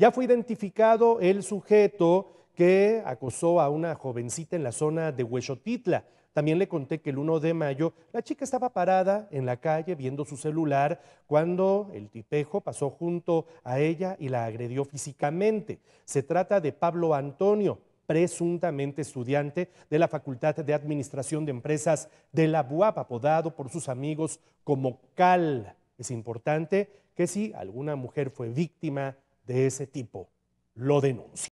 Ya fue identificado el sujeto que acosó a una jovencita en la zona de Huexotitla. También le conté que el 1 de mayo la chica estaba parada en la calle viendo su celular cuando el tipejo pasó junto a ella y la agredió físicamente. Se trata de Pablo Antonio, presuntamente estudiante de la Facultad de Administración de Empresas de la BUAP, apodado por sus amigos como Cal. Es importante que si alguna mujer fue víctima de ese tipo lo denuncia.